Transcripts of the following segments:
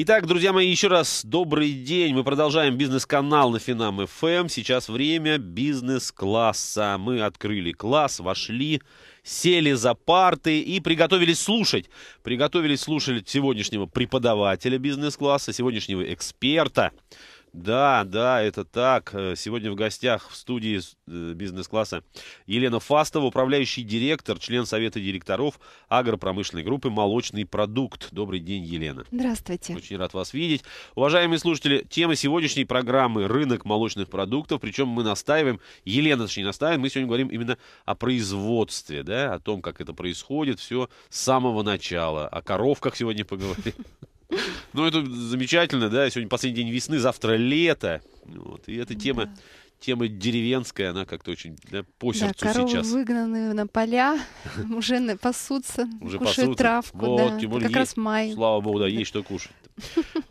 Итак, друзья мои, еще раз добрый день. Мы продолжаем бизнес-канал на Финам FM. Эм. Сейчас время бизнес-класса. Мы открыли класс, вошли, сели за парты и приготовились слушать. Приготовились слушать сегодняшнего преподавателя бизнес-класса, сегодняшнего эксперта да, да, это так. Э, сегодня в гостях в студии э, бизнес-класса Елена Фастова, управляющий директор, член Совета директоров агропромышленной группы «Молочный продукт». Добрый день, Елена. Здравствуйте. Очень рад вас видеть. Уважаемые слушатели, тема сегодняшней программы «Рынок молочных продуктов». Причем мы настаиваем, Елена, точнее, настаиваем, мы сегодня говорим именно о производстве, да, о том, как это происходит, все с самого начала. О коровках сегодня поговорим. Ну, это замечательно, да. Сегодня последний день весны, завтра лето. Вот. И эта тема, да. тема деревенская, она как-то очень да, по сердцу да, коровы сейчас. выгнаны на поля, уже пасутся, уже кушают пасутся. травку. Вот, да. тем более как есть, раз май. Слава богу, да, есть что кушать.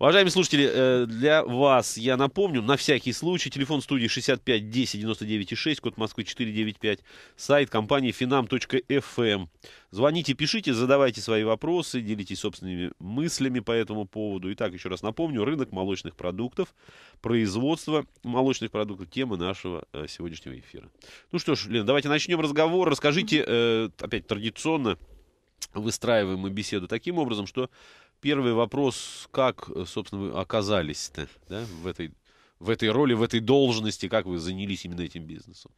Уважаемые слушатели, э, для вас я напомню, на всякий случай, телефон студии 65 10 99 6, код Москвы 495, сайт компании finam.fm. Звоните, пишите, задавайте свои вопросы, делитесь собственными мыслями по этому поводу. Итак, еще раз напомню, рынок молочных продуктов, производство молочных продуктов, тема нашего э, сегодняшнего эфира. Ну что ж, Лена, давайте начнем разговор. Расскажите, э, опять традиционно, выстраиваем мы беседу таким образом, что первый вопрос, как, э, собственно, вы оказались-то да, в этой в этой роли, в этой должности, как вы занялись именно этим бизнесом?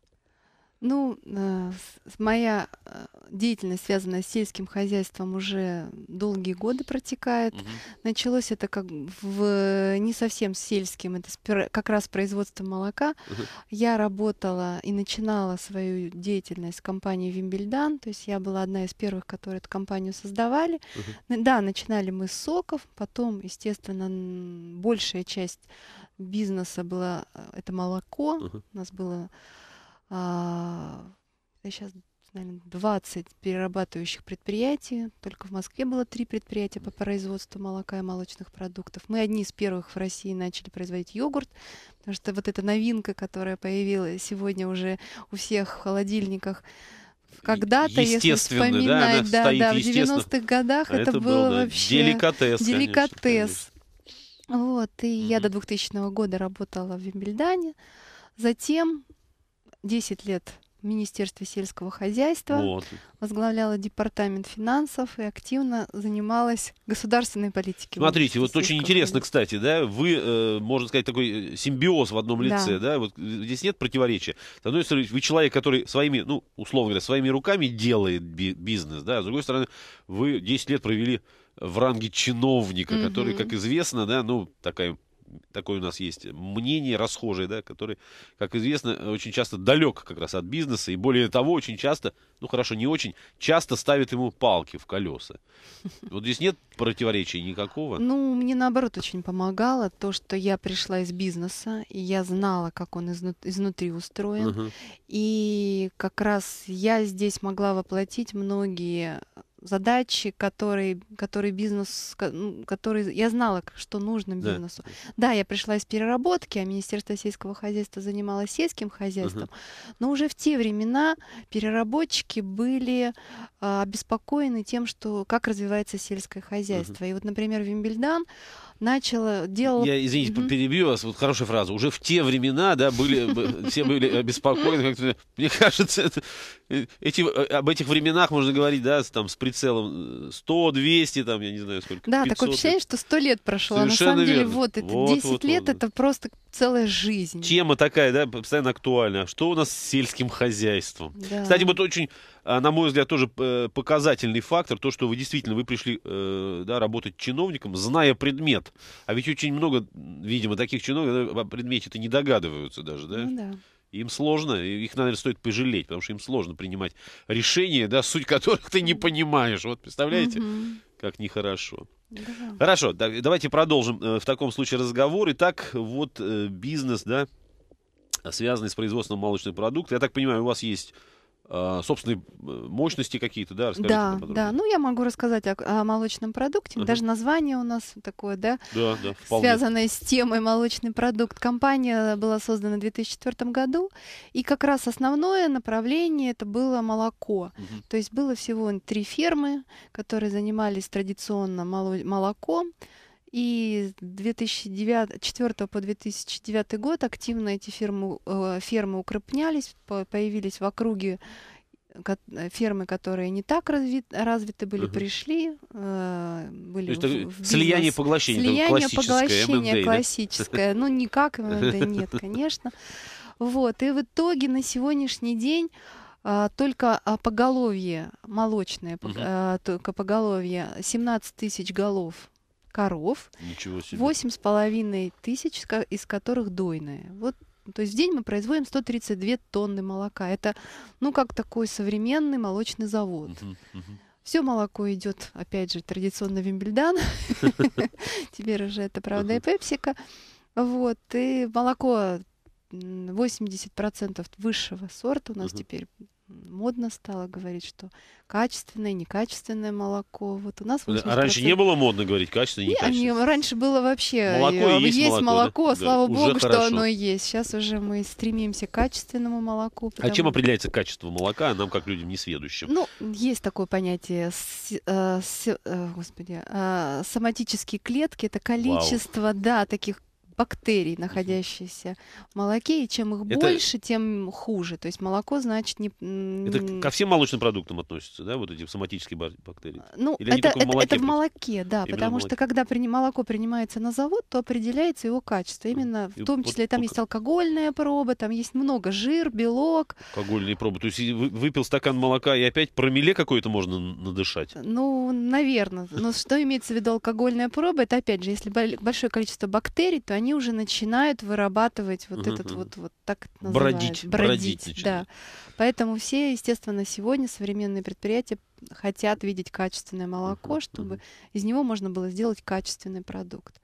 Ну, э, моя э, деятельность, связанная с сельским хозяйством, уже долгие годы протекает. Угу. Началось это как в не совсем сельским, это как раз производство молока. Угу. Я работала и начинала свою деятельность в компании Вимбельдан, то есть я была одна из первых, которые эту компанию создавали. Угу. Да, начинали мы с соков, потом, естественно, большая часть бизнеса была э, это молоко. Угу. У нас было а, сейчас, наверное, 20 перерабатывающих предприятий. Только в Москве было три предприятия по производству молока и молочных продуктов. Мы одни из первых в России начали производить йогурт, потому что вот эта новинка, которая появилась сегодня уже у всех в холодильниках, когда-то, если вспоминать, да, да, да в 90-х годах это, это было да, вообще деликатес. деликатес. Конечно, конечно. Вот, и mm-hmm. я до 2000 года работала в Вимбельдане. Затем 10 лет в Министерстве сельского хозяйства, вот. возглавляла департамент финансов и активно занималась государственной политикой. Смотрите, вот очень интересно, хозяйства. кстати, да, вы, э, можно сказать, такой э, симбиоз в одном лице, да, да? вот здесь нет противоречия. С одной стороны, вы человек, который своими, ну, условно говоря, своими руками делает би бизнес, да, а с другой стороны, вы 10 лет провели в ранге чиновника, угу. который, как известно, да, ну, такая такое у нас есть мнение расхожее, да, который, как известно, очень часто далек как раз от бизнеса, и более того, очень часто, ну хорошо, не очень, часто ставит ему палки в колеса. Вот здесь нет противоречий никакого? Ну, мне наоборот очень помогало то, что я пришла из бизнеса, и я знала, как он изнут изнутри устроен, uh -huh. и как раз я здесь могла воплотить многие задачи, которые, которые бизнес, которые я знала, что нужно бизнесу. Да, да я пришла из переработки, а Министерство сельского хозяйства занималось сельским хозяйством, угу. но уже в те времена переработчики были а, обеспокоены тем, что как развивается сельское хозяйство. Угу. И вот, например, Вимбельдан начала делал... Я, извините, mm перебью вас, вот хорошая фраза. Уже в те времена, да, были, все были обеспокоены. мне кажется, это, э, эти, э, об этих временах можно говорить, да, там, с прицелом 100, э, 200, там, я не знаю, сколько, Да, 500, такое ощущение, что 100 лет прошло. Совершенно а на самом верно. деле, вот, это вот, 10 вот, лет, вот, это просто целая жизнь. Тема такая, да, постоянно актуальная Что у нас с сельским хозяйством? Да. Кстати, вот очень а, на мой взгляд, тоже э, показательный фактор, то, что вы действительно, вы пришли э, да, работать чиновником, зная предмет. А ведь очень много, видимо, таких чиновников о предмете-то не догадываются даже, да? Ну, да. Им сложно, их, наверное, стоит пожалеть, потому что им сложно принимать решения, да, суть которых ты не понимаешь. Вот представляете, угу. как нехорошо. Да. Хорошо, так, давайте продолжим э, в таком случае разговор. Итак, вот э, бизнес, да, связанный с производством молочных продуктов. Я так понимаю, у вас есть а, собственные э, мощности какие-то, да? Расскажите да, да. Ну, я могу рассказать о, о молочном продукте. Uh-huh. Даже название у нас такое, да? Да, да. Вполне. Связанное с темой молочный продукт. Компания была создана в 2004 году, и как раз основное направление это было молоко. Uh-huh. То есть было всего три фермы, которые занимались традиционно молоком. И с 2004 по 2009 год активно эти фермы, э, фермы укрупнялись, появились в округе э, э, фермы, которые не так развит, развиты были, угу. пришли, были То есть, в, в слияние поглощение, слияние поглощение классическое, ну никак ММД нет, конечно, вот и в итоге на сегодняшний день а, только поголовье молочное, угу. только поголовье 17 тысяч голов коров, восемь с половиной тысяч из которых дойные. Вот то есть в день мы производим 132 тонны молока. Это, ну, как такой современный молочный завод. Все молоко идет, опять же, традиционно Вимбельдан. Теперь уже это, правда, и Пепсика. Вот, и молоко 80% высшего сорта у нас теперь модно стало говорить, что качественное, некачественное молоко. Вот у нас 80%... А раньше не было модно говорить качественное, некачественное? Не, раньше было вообще... Э, молоко есть, есть молоко, молоко да? слава да. богу, что хорошо. оно есть. Сейчас уже мы стремимся к качественному молоку. Потому... А чем определяется качество молока а нам, как людям несведущим? Ну, есть такое понятие, с, э, с, э, господи, э, соматические клетки, это количество, Вау. да, таких бактерий, находящихся в молоке, и чем их это... больше, тем хуже. То есть молоко, значит, не... Это ко всем молочным продуктам относится, да, вот эти соматические бактерии? А, ну, Или это, это, в молоке, это в молоке, да, потому молоке. что когда при... молоко принимается на завод, то определяется его качество. Именно и в том вот, числе там вот, есть алкогольная проба, там есть много жир, белок. Алкогольные пробы. То есть выпил стакан молока и опять промилле какое-то можно надышать? Э, ну, наверное. Но что имеется в виду алкогольная проба? Это опять же, если большое количество бактерий, то они они уже начинают вырабатывать вот этот вот, вот так называют. Бродить. Бродить, бродить да. Поэтому все, естественно, сегодня современные предприятия хотят видеть качественное молоко, чтобы из него можно было сделать качественный продукт.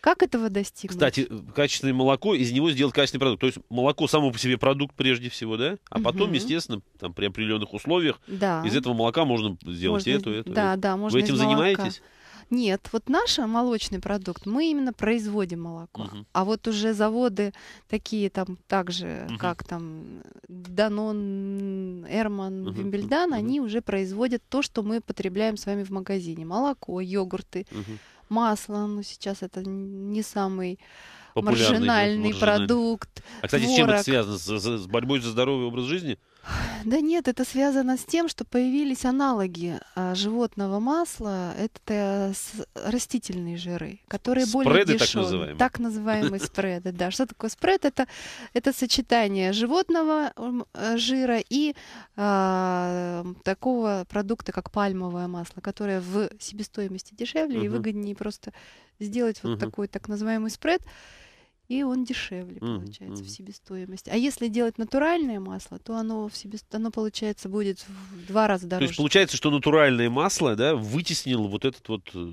Как этого достигнуть? Кстати, качественное молоко, из него сделать качественный продукт. То есть молоко само по себе продукт прежде всего, да? А угу. потом, естественно, там при определенных условиях да. из этого молока можно сделать можно, эту, эту. Да, эту. да, можно Вы этим молока. занимаетесь? Нет, вот наш молочный продукт, мы именно производим молоко. Угу. А вот уже заводы такие там, также, же, угу. как там Данон, Эрман, угу. Вимбельдан, угу. они уже производят то, что мы потребляем с вами в магазине. Молоко, йогурты, угу. масло, ну сейчас это не самый маржинальный, маржинальный продукт. А, кстати, творог. с чем это связано? С, с борьбой за здоровый образ жизни? Да нет, это связано с тем, что появились аналоги а, животного масла. Это э, растительные жиры, которые спреды, более дешевые. Так называемые. Так называемые спреды, да. Что такое спред? Это, это сочетание животного э, жира и а, такого продукта, как пальмовое масло, которое в себестоимости дешевле угу. и выгоднее просто сделать вот угу. такой так называемый спред и он дешевле получается mm-hmm. в себестоимости. А если делать натуральное масло, то оно в себе, оно получается будет в два раза дороже. То есть получается, что натуральное масло, да, вытеснило вот этот вот э,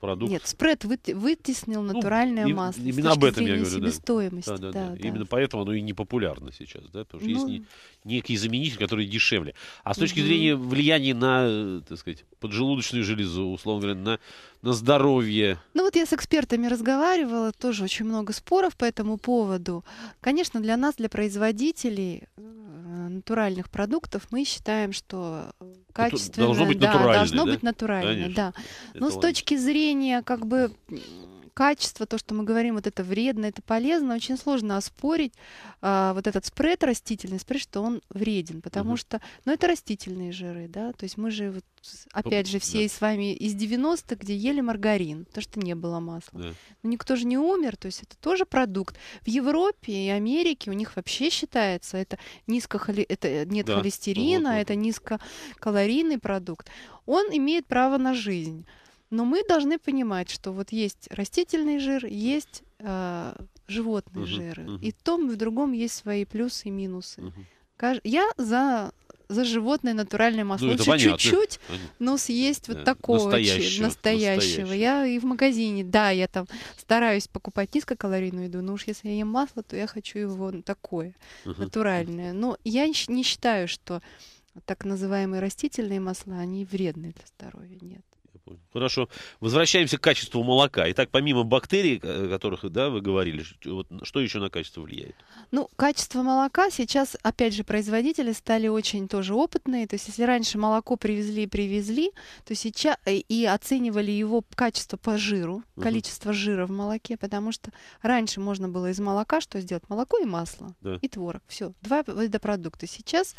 продукт. Нет, спред вытеснил ну, натуральное ну, масло. И, именно об этом я говорю, себестоимости. Да. Да, да, да, да. Именно поэтому оно и не популярно сейчас, да, потому что ну, есть некие заменители, которые дешевле. А с точки mm-hmm. зрения влияния на, э, так сказать, поджелудочную железу, условно говоря, на на здоровье? Ну вот я с экспертами разговаривала, тоже очень много споров по этому поводу. Конечно, для нас, для производителей э, натуральных продуктов, мы считаем, что качественно... Должно быть да, натурально, должно да? быть натурально, да. Но Это с точки он. зрения как бы качество, то, что мы говорим, вот это вредно, это полезно, очень сложно оспорить а, вот этот спред растительный, спред, что он вреден, потому угу. что, ну, это растительные жиры, да, то есть мы же, вот, опять же, все да. с вами из 90-х, где ели маргарин, то что не было масла. Да. Но никто же не умер, то есть это тоже продукт. В Европе и Америке у них вообще считается, это, низкохоли... это э, нет да. холестерина, вот, вот. это низкокалорийный продукт. Он имеет право на жизнь. Но мы должны понимать, что вот есть растительный жир, есть э, животные угу, жиры. Угу. И в том, и в другом есть свои плюсы и минусы. Угу. Кажд... Я за за животное натуральное ну, масло. Ну, Лучше чуть-чуть, но съесть вот да, э, такого настоящего, настоящего. настоящего. Я и в магазине, да, я там стараюсь покупать низкокалорийную еду, но уж если я ем масло, то я хочу его ну, такое, угу. натуральное. Но я не считаю, что так называемые растительные масла, они вредны для здоровья, нет понял. Хорошо. Возвращаемся к качеству молока. Итак, помимо бактерий, о которых да, вы говорили, вот, что еще на качество влияет? Ну, качество молока сейчас, опять же, производители стали очень тоже опытные. То есть, если раньше молоко привезли и привезли, то сейчас э, и оценивали его качество по жиру, количество угу. жира в молоке, потому что раньше можно было из молока что сделать? Молоко и масло, да. и творог. Все, два вида продукта. Сейчас,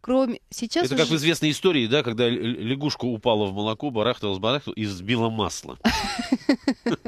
кроме... Сейчас Это уже... как в известной истории, да, когда лягушка упала в молоко, барахталась, барахталась барахтал и сбила масло.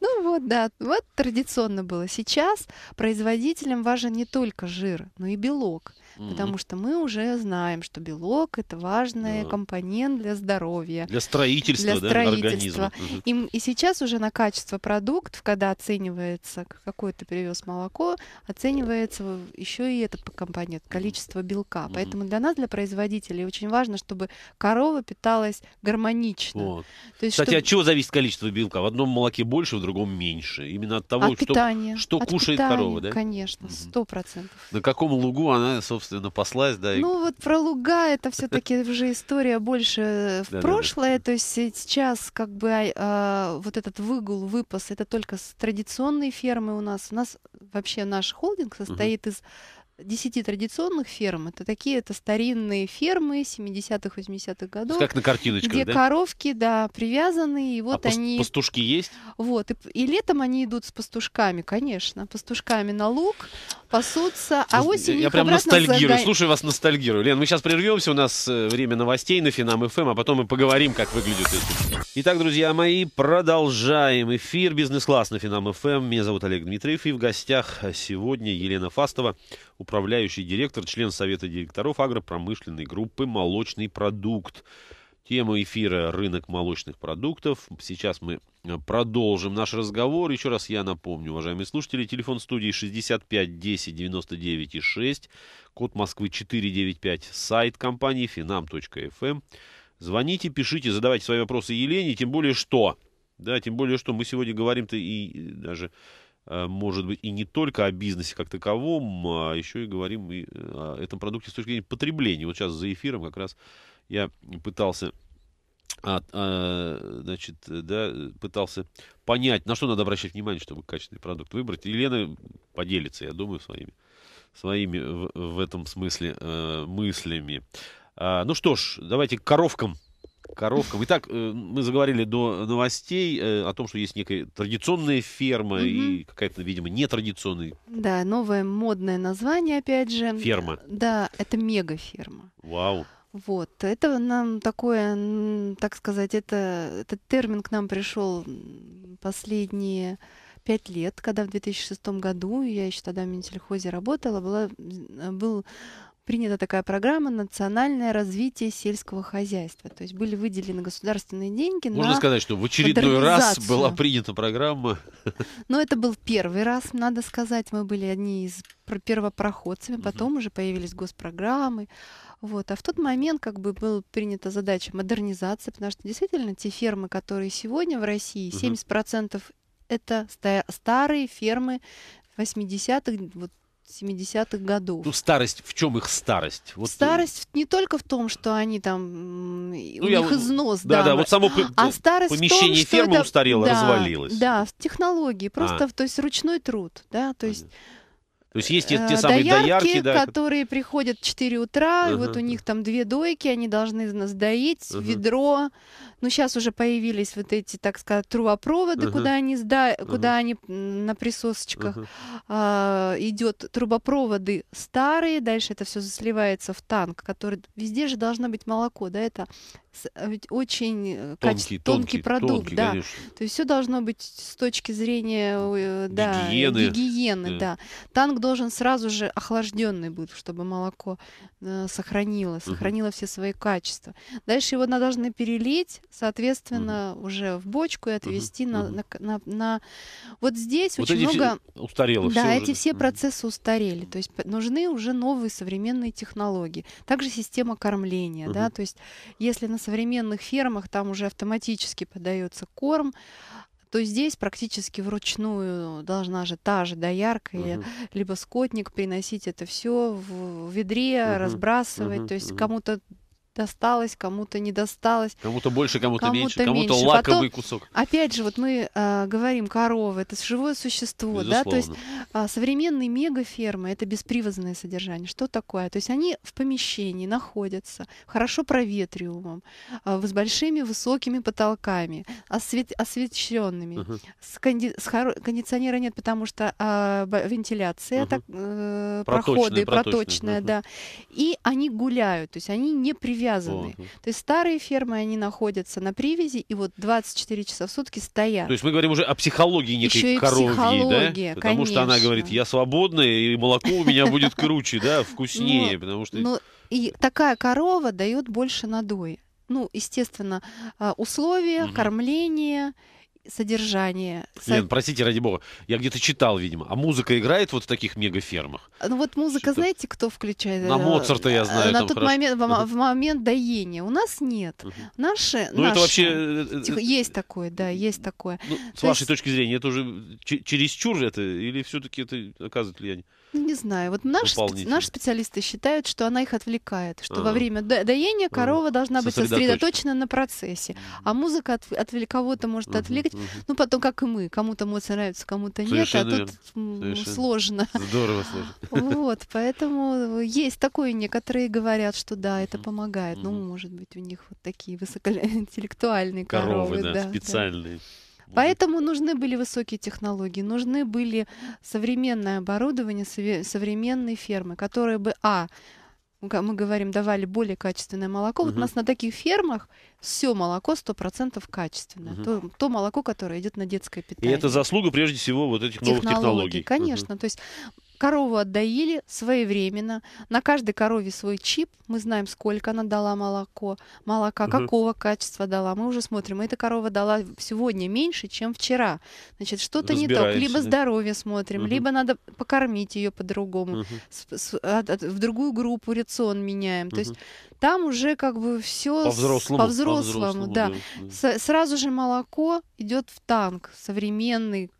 Ну вот, да, вот традиционно было. Сейчас производителям важен не только жир, но и белок mm-hmm. потому что мы уже знаем, что белок это важный yeah. компонент для здоровья. Для строительства, для да, организма. И, и сейчас уже на качество продуктов, когда оценивается, какой ты привез молоко, оценивается еще и этот компонент, количество белка. Mm-hmm. Поэтому для нас, для производителей, очень важно, чтобы корова питалась гармонично. Вот. То есть, Кстати, чтобы... от чего зависит количество белка? В одном молоке больше, в другом меньше. Именно от того, от что, питания, что от кушает питания, корова, да? Конечно, сто процентов. На каком лугу она, собственно, собственно, паслась, да. И... Ну, вот про луга это все-таки уже история больше э, в прошлое. То есть сейчас как бы а, а, вот этот выгул, выпас, это только с традиционной фермы у нас. У нас вообще наш холдинг состоит из 10 традиционных ферм. Это такие, это старинные фермы 70-х, 80-х годов. Как на картиночках, Где да? коровки, да, привязаны, и а вот а они... пастушки есть? Вот, и, и летом они идут с пастушками, конечно, пастушками на луг, пасутся, а осенью Я прям ностальгирую, загай... слушаю вас ностальгирую. Лен, мы сейчас прервемся, у нас э, время новостей на Финам ФМ, эм, а потом мы поговорим, как выглядит это. Итак, друзья мои, продолжаем эфир «Бизнес-класс» на Финам ФМ. Эм. Меня зовут Олег Дмитриев, и в гостях э, сегодня Елена Фастова, управляющий директор, член Совета директоров агропромышленной группы «Молочный продукт». Тема эфира «Рынок молочных продуктов». Сейчас мы э, продолжим наш разговор. Еще раз я напомню, уважаемые слушатели, телефон студии 65 10 99 и 6, код Москвы 495, сайт компании finam.fm. Эм. Звоните, пишите, задавайте свои вопросы Елене, тем более что... Да, тем более, что мы сегодня говорим-то и даже Э, может быть, и не только о бизнесе как таковом, а еще и говорим и э, о этом продукте с точки зрения потребления. Вот сейчас за эфиром как раз я пытался а, а, значит, да, пытался понять, на что надо обращать внимание, чтобы качественный продукт выбрать. Елена поделится, я думаю, своими, своими в, в этом смысле э, мыслями. А, ну что ж, давайте к коровкам коровка. Итак, э, мы заговорили до новостей э, о том, что есть некая традиционная ферма mm и какая-то, видимо, нетрадиционная. Да, новое модное название, опять же. Ферма. Да, это мегаферма. Вау. Вот, это нам такое, так сказать, это, этот термин к нам пришел последние пять лет, когда в 2006 году, я еще тогда в Минсельхозе работала, была, был принята такая программа «Национальное развитие сельского хозяйства». То есть были выделены государственные деньги Можно на сказать, что в очередной раз была принята программа. Но это был первый раз, надо сказать. Мы были одни из первопроходцами, потом угу. уже появились госпрограммы. Вот. А в тот момент как бы была принята задача модернизации, потому что действительно те фермы, которые сегодня в России, 70% это старые фермы 80-х, вот 70-х годов. Ну, старость, в чем их старость? Вот... Э, старость не только в том, что они там, ну, у я, них износ, да, да, да, вот само а старость помещение том, фермы это... устарело, да, развалилось. Да, технологии, просто, а. то есть ручной труд, да, то есть... Понятно. То есть есть те, те а, самые доярки, доярки да. которые приходят в 4 утра, uh-huh. вот у них там две дойки, они должны нас uh-huh. ведро. Ну, сейчас уже появились вот эти, так сказать, трубопроводы, uh-huh. куда они, сда... uh-huh. куда они на присосочках uh-huh. а, идет трубопроводы старые, дальше это все засливается в танк, который везде же должно быть молоко, да, это а, ведь очень э, тонкий, каче... тонкий, тонкий продукт, тонкий, да. Конечно. То есть все должно быть с точки зрения э, да, гигиены, гигиены да. да. Танк должен сразу же охлажденный быть, чтобы молоко э, сохранило, сохранило угу. все свои качества. Дальше его надо должны перелить, соответственно, угу. уже в бочку и отвезти угу. На, на, на, на... Вот здесь вот очень много... Все устарело. Да, все эти уже. все процессы устарели. То есть нужны уже новые современные технологии. Также система кормления, угу. да, то есть если на современных фермах там уже автоматически подается корм, то здесь практически вручную должна же та же доярка угу. либо скотник приносить это все в ведре, угу. разбрасывать. Угу. То есть угу. кому-то досталось, кому-то не досталось. Кому-то больше, кому-то, кому меньше, кому-то меньше. лаковый Потом, кусок. Опять же, вот мы э, говорим, корова это живое существо, Безусловно. да, то есть э, современные мегафермы это беспривозное содержание. Что такое? То есть они в помещении находятся, хорошо проветриваемом, э, с большими высокими потолками, освет, освещенными. Uh-huh. С, конди- с хоро- кондиционера нет, потому что э, вентиляция, uh-huh. так, э, проточная, проходы, проточная, проточная uh-huh. да. И они гуляют, то есть они не привязаны привязаны. Uh-huh. То есть старые фермы, они находятся на привязи, и вот 24 часа в сутки стоят. То есть мы говорим уже о психологии некой Еще и коровьей, психология, да? Потому конечно. что она говорит, я свободная, и молоко у меня будет круче, да, вкуснее, ну, потому что... Ну, и такая корова дает больше надой. ну, естественно, а, условия, угу. кормление содержание. Лен, простите, ради бога, я где-то читал, видимо. А музыка играет вот в таких мегафермах? Ну вот музыка, Что-то... знаете, кто включает? На э, Моцарта я э, знаю. На тот хорошо. момент, в, в момент доения. У нас нет. Угу. Наши, ну, наши... это вообще... Э, Тихо, есть такое, да, есть такое. Ну, с То вашей есть... точки зрения, это уже чересчур это? Или все-таки это оказывает влияние? Не знаю. Вот наш, специ... наши специалисты считают, что она их отвлекает, что а -а -а. во время доения корова должна быть сосредоточена на процессе, а музыка от, от кого-то может отвлекать. Ну, потом, как и мы, кому-то эмоции нравится, кому-то нет, а тут Совершенно. сложно. Здорово сложно. Вот, поэтому есть такое, некоторые говорят, что да, это помогает. Ну, может быть, у них вот такие высокоинтеллектуальные коровы. Коровы, да, специальные. Поэтому нужны были высокие технологии, нужны были современное оборудование, современные фермы, которые бы, а, мы говорим, давали более качественное молоко. Угу. Вот у нас на таких фермах все молоко 100% качественное. Угу. То, то молоко, которое идет на детское питание. И это заслуга прежде всего вот этих технологий, новых технологий. Конечно. Угу. То есть Корову отдаили своевременно. На каждой корове свой чип. Мы знаем, сколько она дала молоко, молока, угу. какого качества дала. Мы уже смотрим. Эта корова дала сегодня меньше, чем вчера. Значит, что-то не так. Либо да? здоровье смотрим, угу. либо надо покормить ее по-другому. Угу. в другую группу рацион меняем. Угу. То есть там уже как бы все по-взрослому. По-взрослому, по-взрослому да. да. С- сразу же молоко идет в танк современный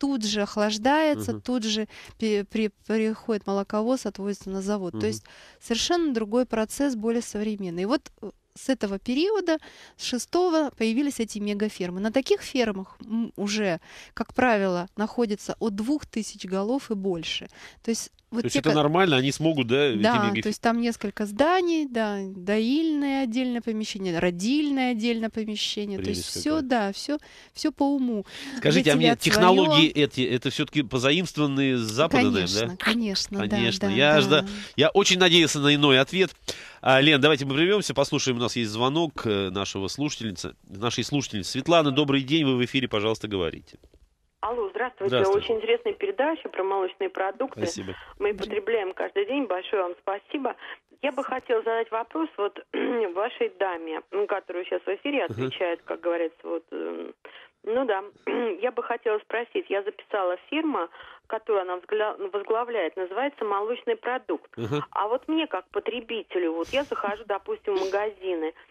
тут же охлаждается, угу. тут же при, при, приходит молоковоз, отвозится на завод. Угу. То есть совершенно другой процесс, более современный. И вот э, с этого периода, с шестого, появились эти мегафермы. На таких фермах уже, как правило, находится от двух тысяч голов и больше. То есть вот то есть те, это нормально, они смогут, да? Да, то есть там несколько зданий, да, доильное отдельное помещение, родильное отдельное помещение, Прелесть то есть все, да, все, все по уму. Скажите, а мне технологии эти, это все-таки позаимствованные с Запада, конечно, да? Конечно, конечно, да, я, да, жда... да. я очень надеялся на иной ответ. А, Лен, давайте мы прервемся, послушаем, у нас есть звонок э, нашего слушательницы, нашей слушательницы. Светлана, добрый день, вы в эфире, пожалуйста, говорите. Алло, здравствуйте. здравствуйте. Очень интересная передача про молочные продукты. Спасибо. Мы потребляем каждый день. Большое вам спасибо. Я бы хотела задать вопрос вот вашей даме, ну, которая сейчас в эфире отвечает, uh как говорится, вот... Эм, ну да, я бы хотела спросить. Я записала фирма, которую она возглавляет, называется «Молочный продукт». Uh-huh. А вот мне, как потребителю, вот я захожу, допустим, в магазины –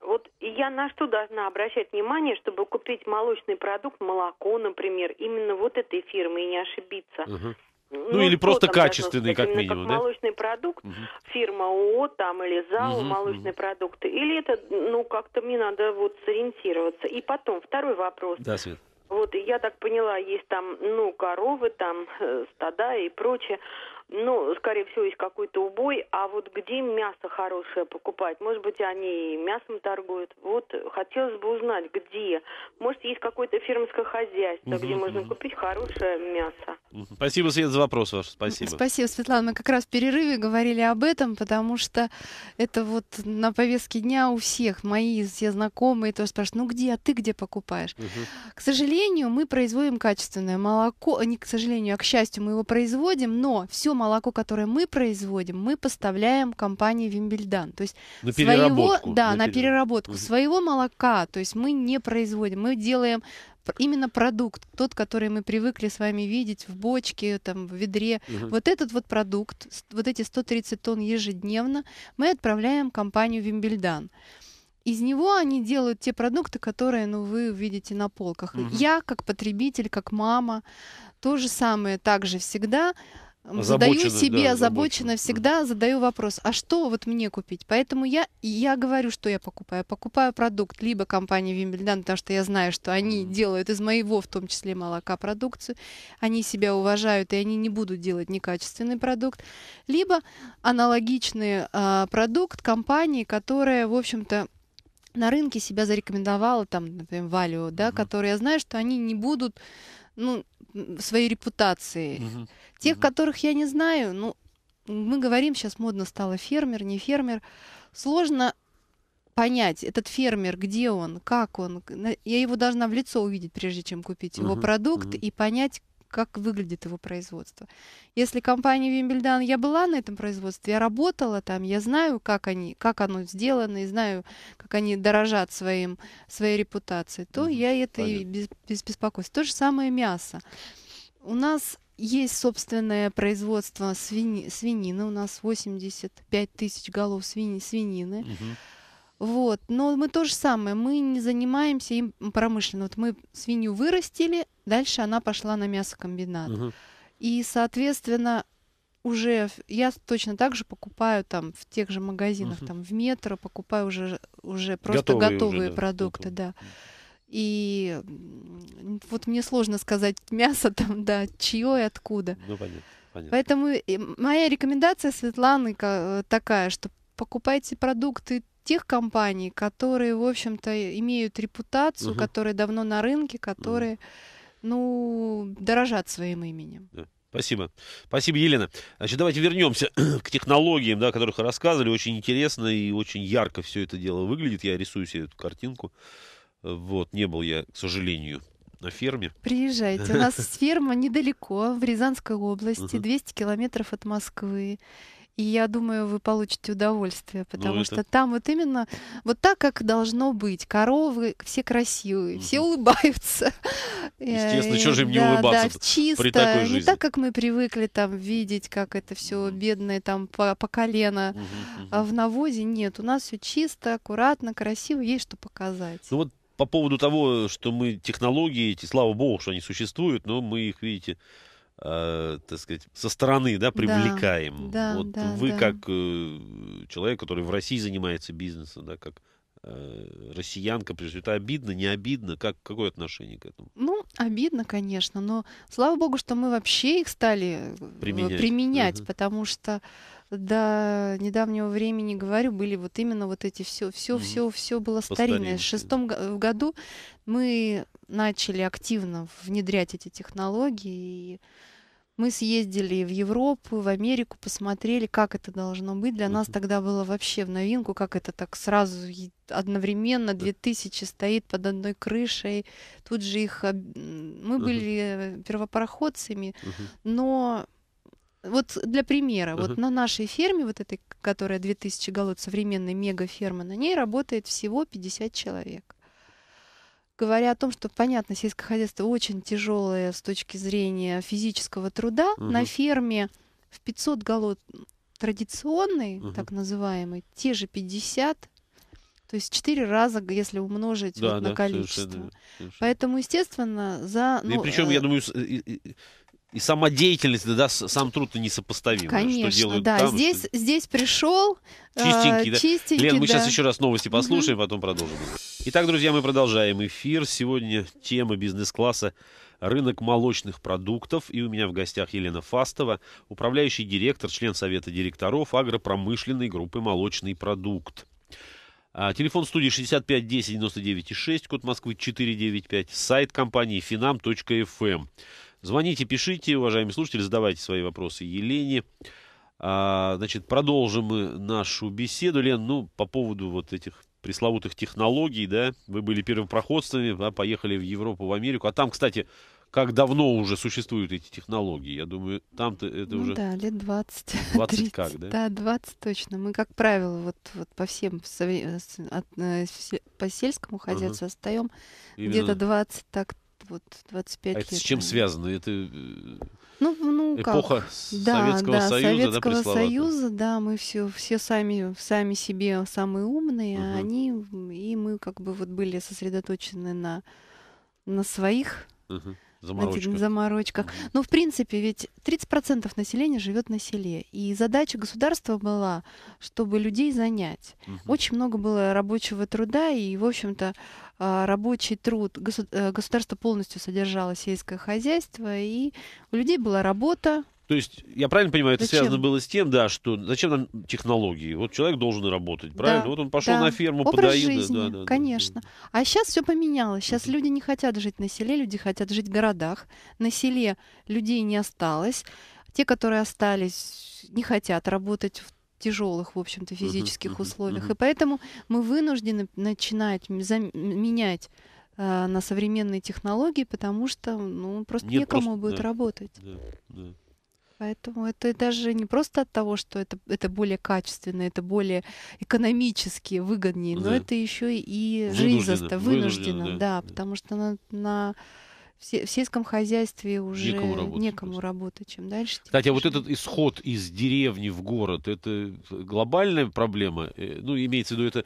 вот я на что должна обращать внимание, чтобы купить молочный продукт, молоко, например, именно вот этой фирмы и не ошибиться? Угу. Ну, ну или просто качественный, как минимум, как да? молочный продукт, угу. фирма ООО там или ЗАО, угу, молочные угу. продукты. Или это, ну, как-то мне надо вот сориентироваться. И потом, второй вопрос. Да, Свет. Вот, я так поняла, есть там, ну, коровы, там, э, стада и прочее ну, скорее всего, есть какой-то убой. А вот где мясо хорошее покупать? Может быть, они мясом торгуют. Вот хотелось бы узнать, где. Может, есть какое-то фермерское хозяйство, угу, где можно угу. купить хорошее мясо. Спасибо, Свет, за вопрос ваш. Спасибо. Спасибо, Светлана. Мы как раз в перерыве говорили об этом, потому что это вот на повестке дня у всех. Мои все знакомые тоже спрашивают, ну где, а ты где покупаешь? Угу. К сожалению, мы производим качественное молоко. Э, не к сожалению, а к счастью, мы его производим, но все молоко молоко, которое мы производим, мы поставляем компании Вимбельдан. То есть на своего, да, на, на переработку угу. своего молока, то есть мы не производим, мы делаем именно продукт, тот, который мы привыкли с вами видеть в бочке, там, в ведре, угу. вот этот вот продукт, вот эти 130 тонн ежедневно мы отправляем компанию Вимбельдан. Из него они делают те продукты, которые, ну, вы видите на полках. Угу. Я, как потребитель, как мама, то же самое, также всегда задаю себе да, озабоченно всегда задаю вопрос, а что вот мне купить? Поэтому я, я говорю, что я покупаю. Покупаю продукт либо компании Вимбельдан, потому что я знаю, что они mm. делают из моего, в том числе молока, продукцию. Они себя уважают, и они не будут делать некачественный продукт. Либо аналогичный э, продукт компании, которая, в общем-то, на рынке себя зарекомендовала, там, например, Валио, да, mm которые я знаю, что они не будут ну, своей репутации. Угу. Тех, угу. которых я не знаю, ну, мы говорим, сейчас модно стало фермер, не фермер. Сложно понять, этот фермер, где он, как он. Я его должна в лицо увидеть, прежде чем купить угу. его продукт, угу. и понять, как выглядит его производство. Если компания Вимбельдан, я была на этом производстве, я работала там, я знаю, как, они, как оно сделано, и знаю, как они дорожат своим, своей репутацией, то угу, я это понятно. и без, без беспокойства. То же самое мясо. У нас есть собственное производство свини, свинины, у нас 85 тысяч голов свини, свинины. Угу. Вот, но мы то же самое, мы не занимаемся им промышленно. Вот мы свинью вырастили, Дальше она пошла на мясокомбинат. Угу. И, соответственно, уже я точно так же покупаю там в тех же магазинах, угу. там в метро покупаю уже уже просто готовые, готовые уже, продукты, да. Готовые. да. И вот мне сложно сказать мясо там, да, чье и откуда. Ну, понятно. понятно. Поэтому моя рекомендация Светланы э, такая, что покупайте продукты тех компаний, которые, в общем-то, имеют репутацию, угу. которые давно на рынке, которые угу ну, дорожат своим именем. Да. Спасибо. Спасибо, Елена. Значит, давайте вернемся к технологиям, да, о которых рассказывали. Очень интересно и очень ярко все это дело выглядит. Я рисую себе эту картинку. Вот, не был я, к сожалению, на ферме. Приезжайте. У нас ферма недалеко, в Рязанской области, 200 километров от Москвы. И я думаю, вы получите удовольствие, ну, потому ну, это... что там вот именно вот так, как должно быть. Коровы все красивые, угу. все улыбаются. Естественно, что же им не да, улыбаться да, чисто, при такой жизни? Не так, как мы привыкли там видеть, как это все бедное там по, по колено угу, угу. в навозе. Нет, у нас все чисто, аккуратно, красиво, есть что показать. Ну вот по поводу того, что мы технологии эти, слава богу, что они существуют, но мы их, видите, э, так сказать, со стороны, да, привлекаем. Да, да, вот да, вы да. как э, человек, который в России занимается бизнесом, да, как э, россиянка, прежде это обидно, не обидно, как какое отношение к этому? Ну, обидно, конечно, но слава богу, что мы вообще их стали э, применять, применять угу. потому что до недавнего времени, говорю, были вот именно вот эти все, все, все, все было старинное. В шестом году мы начали активно внедрять эти технологии. И мы съездили в Европу, в Америку, посмотрели, как это должно быть. Для нас тогда было вообще в новинку, как это так сразу одновременно 2000 стоит под одной крышей. Тут же их... Мы были mm э, первопароходцами, но... Вот для примера, uh-huh. вот на нашей ферме, вот этой, которая 2000 голод, современной мегаферма, на ней работает всего 50 человек говоря о том, что, понятно, сельское хозяйство очень тяжелое с точки зрения физического труда, угу. на ферме в 500 голод традиционный, угу. так называемый, те же 50, то есть 4 раза, если умножить да, вот на да, количество. Совершенно, совершенно. Поэтому, естественно, за... Ну, э, и причем, э... я думаю, и сама деятельность, да, сам труд несопоставим. Конечно, что делают да. Там, здесь, что... здесь пришел а, чистенький, э, да? чистенький, Лен, мы да. сейчас еще раз новости послушаем, угу. потом продолжим. Итак, друзья, мы продолжаем эфир. Сегодня тема бизнес-класса рынок молочных продуктов. И у меня в гостях Елена Фастова, управляющий директор, член Совета директоров агропромышленной группы «Молочный продукт». А, телефон студии 65 10 99 6, код Москвы 495, сайт компании finam.fm. Звоните, пишите, уважаемые слушатели, задавайте свои вопросы Елене. А, значит, продолжим мы нашу беседу. Лен, ну, по поводу вот этих пресловутых технологий, да, вы были первопроходцами, да, поехали в Европу, в Америку, а там, кстати, как давно уже существуют эти технологии. Я думаю, там-то это ну, уже... Да, лет 20. 20 30, как, да? Да, 20 точно. Мы, как правило, вот, вот по всем, э, по сельскому хозяйству ага. отстаем где-то 20, так вот 25 а лет. Это с чем наверное. связано? Это э, ну, ну, эпоха как? Советского да, Союза, Советского да, Союза, да, мы все, все сами, сами себе самые умные, угу. а они, и мы как бы вот были сосредоточены на, на своих угу заморочках. На заморочках. Ну, в принципе, ведь 30% населения живет на селе. И задача государства была, чтобы людей занять. Угу. Очень много было рабочего труда, и, в общем-то, а, рабочий труд. Э, государство полностью содержало сельское хозяйство, и у людей была работа, то есть, я правильно понимаю, это связано было с тем, да, что зачем нам технологии? Вот человек должен работать, правильно? Да, вот он пошел да. на ферму, Образ подоил. да, да, конечно. Да, да. А сейчас все поменялось. Сейчас люди не хотят жить на селе, люди хотят жить в городах. На селе людей не осталось. Те, которые остались, не хотят работать в тяжелых, в общем-то, физических uh-huh, условиях. Uh-huh. И поэтому мы вынуждены начинать менять э, на современные технологии, потому что ну, просто Нет, некому просто, будет да, работать. Да, да. Поэтому это даже не просто от того, что это, это более качественно, это более экономически выгоднее, да. но это еще и жизнь вынуждена, вынуждена да, да, потому что на, на в сельском хозяйстве уже некому работать, некому работать чем дальше. Кстати, а вот этот исход из деревни в город, это глобальная проблема? Э, ну, имеется в виду, это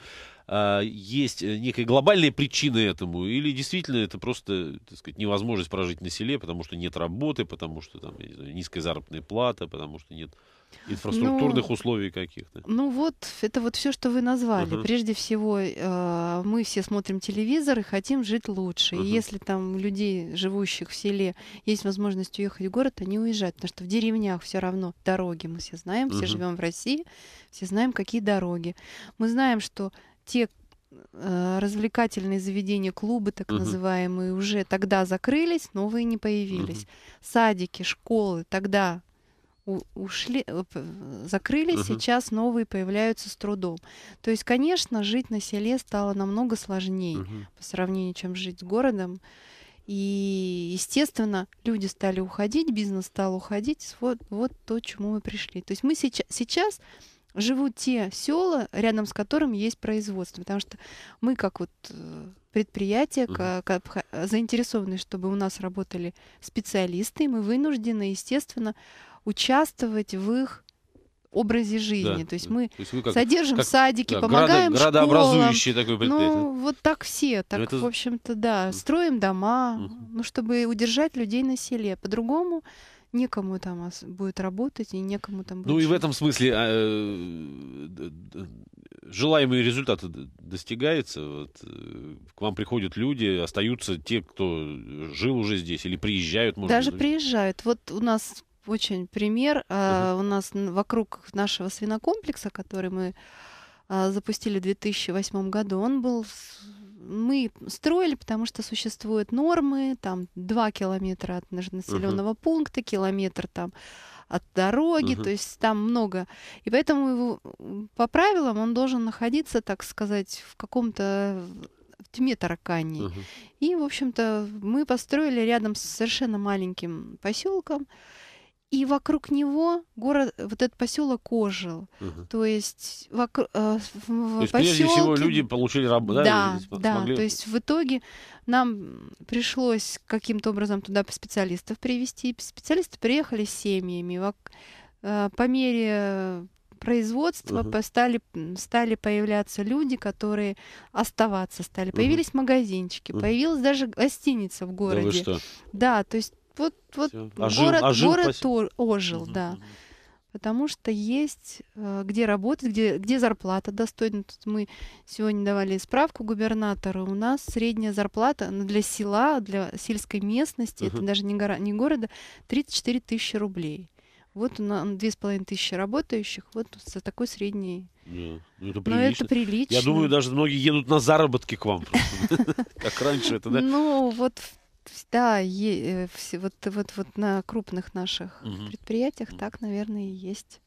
а, есть э, некие глобальные причины этому, или действительно это просто, так сказать, невозможность прожить на селе, потому что нет работы, потому что там знаю, низкая заработная плата, потому что нет инфраструктурных ну, условий каких-то. Ну вот, это вот все, что вы назвали. Uh-huh. Прежде всего, э, мы все смотрим телевизор и хотим жить лучше. Uh-huh. И если там людей, живущих в селе, есть возможность уехать в город, они уезжают, потому что в деревнях все равно дороги мы все знаем, uh-huh. все живем в России, все знаем, какие дороги. Мы знаем, что те э, развлекательные заведения, клубы так угу. называемые, уже тогда закрылись, новые не появились. Угу. Садики, школы тогда ушли, э, закрылись, угу. сейчас новые появляются с трудом. То есть, конечно, жить на селе стало намного сложнее угу. по сравнению, чем жить с городом. И, естественно, люди стали уходить, бизнес стал уходить. Вот, вот то, к чему мы пришли. То есть мы сейчас, сейчас живут те села, рядом с которым есть производство. Потому что мы, как вот э, предприятие, mm как, заинтересованы, чтобы у нас работали специалисты, мы вынуждены, естественно, участвовать в их образе жизни. Да. То есть мы То есть как, содержим как, садики, да, помогаем градо, градообразующие школам. такое ну, предприятие. Ну, вот так все. Ну, так, это... в общем-то, да. Строим дома, ну, чтобы удержать людей на селе. По-другому некому там будет работать и некому там будет... Ну и в этом смысле а, э, желаемые результаты достигаются. Вот, э, к вам приходят люди, остаются те, кто жил уже здесь или приезжают. Может, Даже быть. приезжают. Вот у нас очень пример. Uh-huh. У нас вокруг нашего свинокомплекса, который мы а, запустили в 2008 году, он был мы строили, потому что существуют нормы, там 2 километра от населенного uh-huh. пункта, километр там от дороги, uh-huh. то есть там много. И поэтому его, по правилам он должен находиться, так сказать, в каком-то в тьме таракани. Uh-huh. И, в общем-то, мы построили рядом с совершенно маленьким поселком. И вокруг него город, вот этот поселок ожил. Угу. То есть вокруг э, поселке... прежде всего люди получили работу, да? Да, или да. То есть в итоге нам пришлось каким-то образом туда специалистов привести. Специалисты приехали с семьями. Э, по мере производства угу. стали стали появляться люди, которые оставаться стали. Появились угу. магазинчики, угу. появилась даже гостиница в городе. Да, вы что? да, то есть вот, вот а а ожил, город, ожил, город ожил, угу. да. Угу. Потому что есть э, где работать, где, где зарплата достойна. Тут мы сегодня давали справку губернатору. У нас средняя зарплата для села, для сельской местности, uh это даже не, гора, не города, 34 тысячи рублей. Вот у нас 2,5 тысячи работающих, вот за такой средний. Yeah. Ну, это Но это прилично. Я думаю, даже многие едут на заработки к вам. Как раньше это, да? Ну, вот да, е, э, все, вот, вот, вот на крупных наших угу. предприятиях так, наверное, и есть.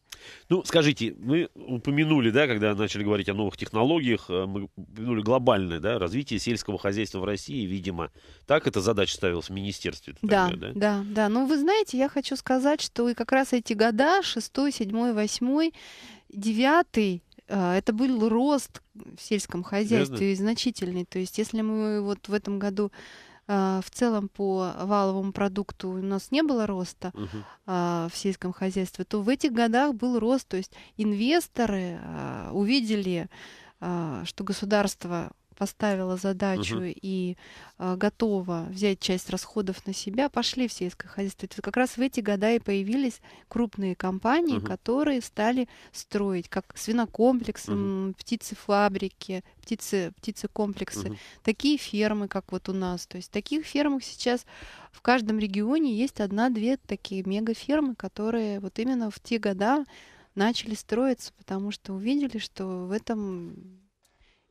Ну, скажите, мы упомянули, да, когда начали говорить о новых технологиях, э, мы упомянули глобальное, да, развитие сельского хозяйства в России, видимо, так эта задача ставилась в министерстве. Да, тогда, да, да, да. Ну, вы знаете, я хочу сказать, что и как раз эти года, шестой, седьмой, восьмой, девятый, э, это был рост в сельском хозяйстве Верно? значительный. То есть, если мы вот в этом году а, в целом по валовому продукту у нас не было роста а, в сельском хозяйстве, то в этих годах был рост. То есть инвесторы а, увидели, что государство поставила задачу угу. и э, готова взять часть расходов на себя, пошли в сельское хозяйство. Это как раз в эти года и появились крупные компании, угу. которые стали строить, как свинокомплекс, угу. птицефабрики, птицы, птицекомплексы, угу. такие фермы, как вот у нас. То есть таких фермах сейчас в каждом регионе есть одна-две такие мегафермы, которые вот именно в те года начали строиться, потому что увидели, что в этом